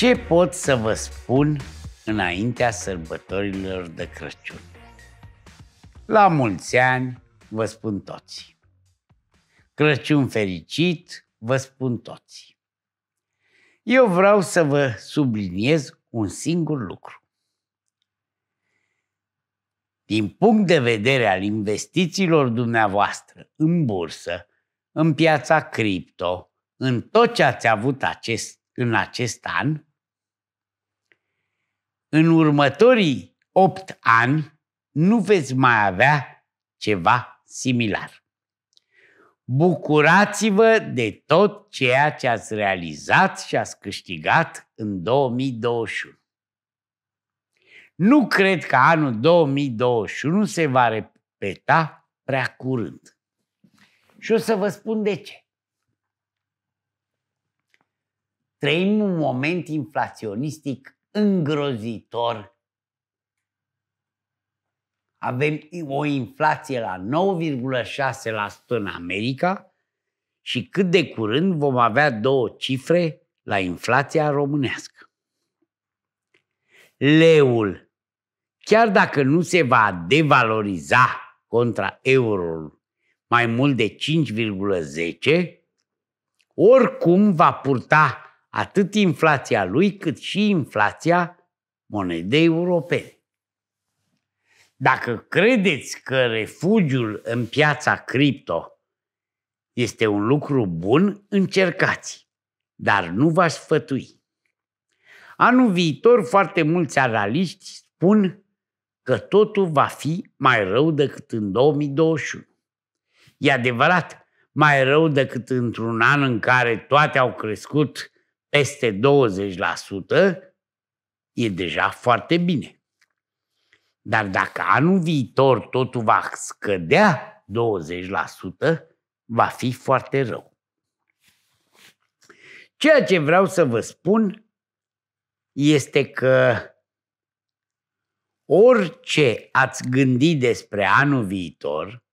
Ce pot să vă spun înaintea sărbătorilor de Crăciun? La mulți ani vă spun toți. Crăciun fericit vă spun toți. Eu vreau să vă subliniez un singur lucru. Din punct de vedere al investițiilor dumneavoastră în bursă, în piața cripto, în tot ce ați avut acest, în acest an, în următorii opt ani nu veți mai avea ceva similar. Bucurați-vă de tot ceea ce ați realizat și ați câștigat în 2021. Nu cred că anul 2021 se va repeta prea curând. Și o să vă spun de ce. Trăim un moment inflaționistic îngrozitor. Avem o inflație la 9,6% în America și cât de curând vom avea două cifre la inflația românească. Leul, chiar dacă nu se va devaloriza contra euroul mai mult de 5,10, oricum va purta atât inflația lui, cât și inflația monedei europene. Dacă credeți că refugiul în piața cripto este un lucru bun, încercați, dar nu v-aș sfătui. Anul viitor, foarte mulți analiști spun că totul va fi mai rău decât în 2021. E adevărat, mai rău decât într-un an în care toate au crescut peste 20%, e deja foarte bine. Dar dacă anul viitor totul va scădea 20%, va fi foarte rău. Ceea ce vreau să vă spun este că orice ați gândit despre anul viitor,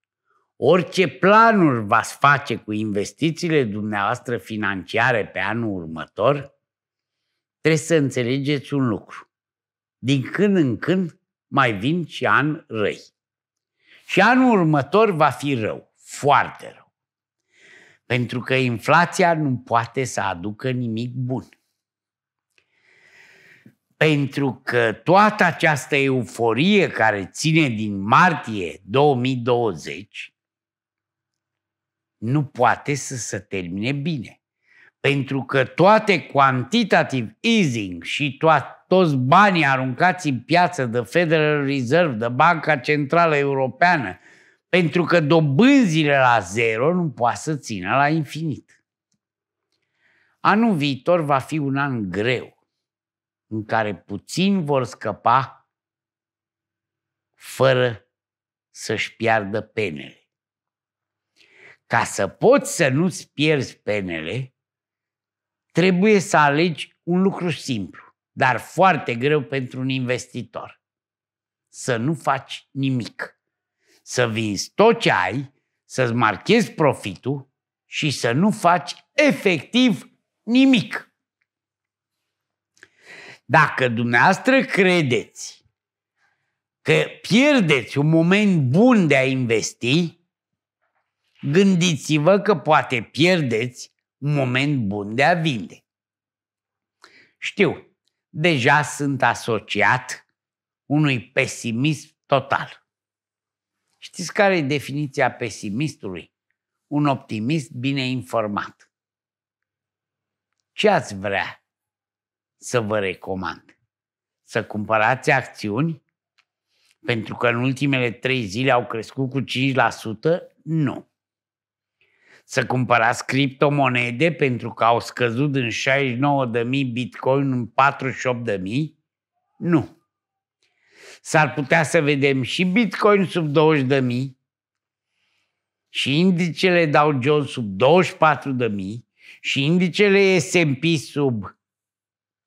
Orice planuri v-ați face cu investițiile dumneavoastră financiare pe anul următor, trebuie să înțelegeți un lucru. Din când în când mai vin și ani răi. Și anul următor va fi rău, foarte rău. Pentru că inflația nu poate să aducă nimic bun. Pentru că toată această euforie care ține din martie 2020 nu poate să se termine bine. Pentru că toate quantitative easing și to- toți banii aruncați în piață de Federal Reserve, de Banca Centrală Europeană, pentru că dobânzile la zero nu poate să țină la infinit. Anul viitor va fi un an greu, în care puțin vor scăpa fără să-și piardă penele ca să poți să nu-ți pierzi penele, trebuie să alegi un lucru simplu, dar foarte greu pentru un investitor. Să nu faci nimic. Să vinzi tot ce ai, să-ți marchezi profitul și să nu faci efectiv nimic. Dacă dumneavoastră credeți că pierdeți un moment bun de a investi, gândiți-vă că poate pierdeți un moment bun de a vinde. Știu, deja sunt asociat unui pesimism total. Știți care e definiția pesimistului? Un optimist bine informat. Ce ați vrea să vă recomand? Să cumpărați acțiuni? Pentru că în ultimele trei zile au crescut cu 5%? Nu să cumpărați criptomonede pentru că au scăzut în 69.000 bitcoin în 48.000? Nu. S-ar putea să vedem și bitcoin sub 20.000 și indicele Dow Jones sub 24.000 și indicele S&P sub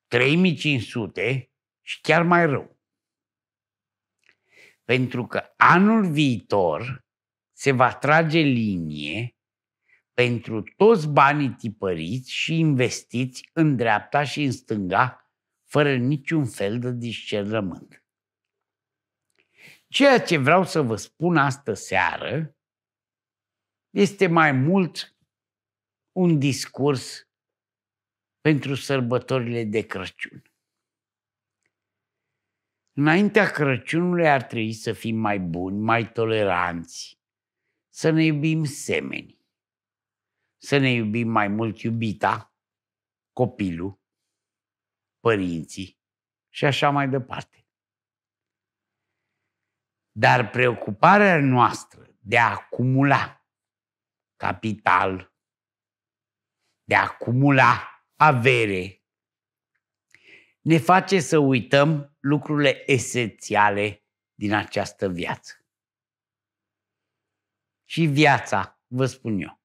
3500 și chiar mai rău. Pentru că anul viitor se va trage linie pentru toți banii tipăriți și investiți în dreapta și în stânga, fără niciun fel de discernământ. Ceea ce vreau să vă spun astă seară este mai mult un discurs pentru sărbătorile de Crăciun. Înaintea Crăciunului ar trebui să fim mai buni, mai toleranți, să ne iubim semenii să ne iubim mai mult iubita, copilul, părinții și așa mai departe. Dar preocuparea noastră de a acumula capital, de a acumula avere, ne face să uităm lucrurile esențiale din această viață. Și viața, vă spun eu,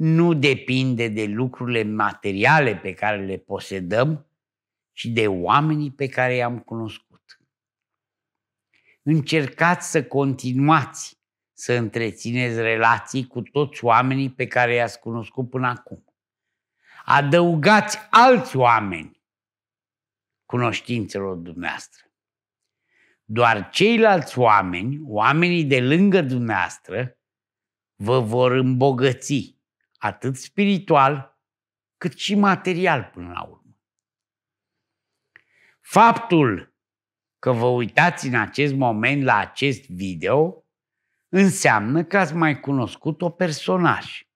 nu depinde de lucrurile materiale pe care le posedăm, ci de oamenii pe care i-am cunoscut. Încercați să continuați să întrețineți relații cu toți oamenii pe care i-ați cunoscut până acum. Adăugați alți oameni cunoștințelor dumneavoastră. Doar ceilalți oameni, oamenii de lângă dumneavoastră, vă vor îmbogăți atât spiritual, cât și material până la urmă. Faptul că vă uitați în acest moment la acest video înseamnă că ați mai cunoscut-o personaj.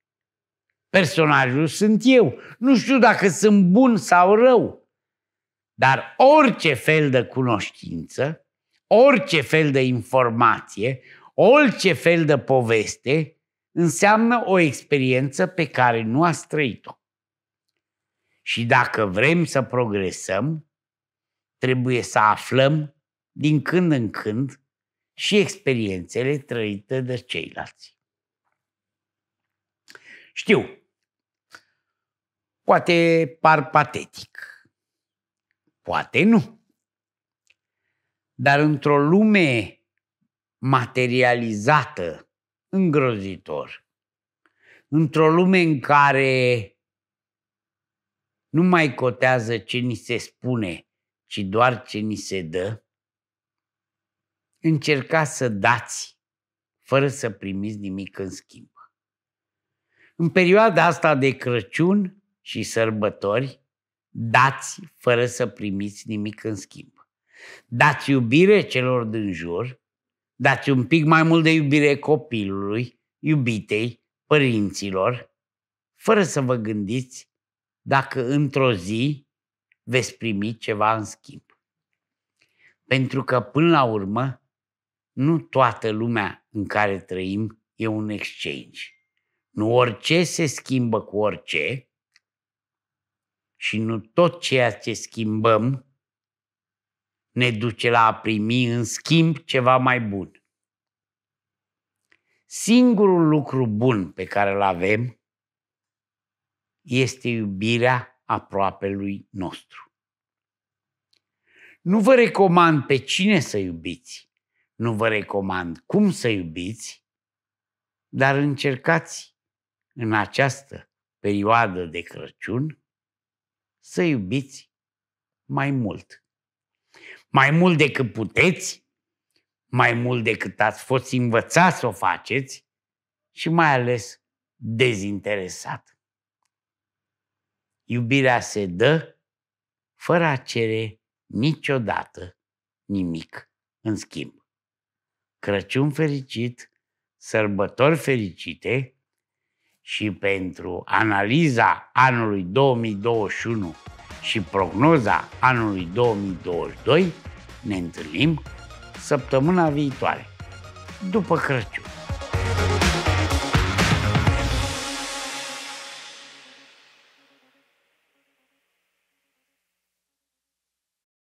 Personajul sunt eu. Nu știu dacă sunt bun sau rău, dar orice fel de cunoștință, orice fel de informație, orice fel de poveste înseamnă o experiență pe care nu a trăit-o. Și dacă vrem să progresăm, trebuie să aflăm din când în când și experiențele trăite de ceilalți. Știu, poate par patetic, poate nu, dar într-o lume materializată îngrozitor. Într-o lume în care nu mai cotează ce ni se spune, ci doar ce ni se dă, încercați să dați fără să primiți nimic în schimb. În perioada asta de Crăciun și sărbători, dați fără să primiți nimic în schimb. Dați iubire celor din jur, dați un pic mai mult de iubire copilului, iubitei, părinților, fără să vă gândiți dacă într-o zi veți primi ceva în schimb. Pentru că, până la urmă, nu toată lumea în care trăim e un exchange. Nu orice se schimbă cu orice și nu tot ceea ce schimbăm ne duce la a primi în schimb ceva mai bun. Singurul lucru bun pe care îl avem este iubirea lui nostru. Nu vă recomand pe cine să iubiți, nu vă recomand cum să iubiți, dar încercați în această perioadă de Crăciun să iubiți mai mult mai mult decât puteți, mai mult decât ați fost învățați să o faceți și mai ales dezinteresat. Iubirea se dă fără a cere niciodată nimic în schimb. Crăciun fericit, sărbători fericite! și pentru analiza anului 2021 și prognoza anului 2022, ne întâlnim săptămâna viitoare, după Crăciun.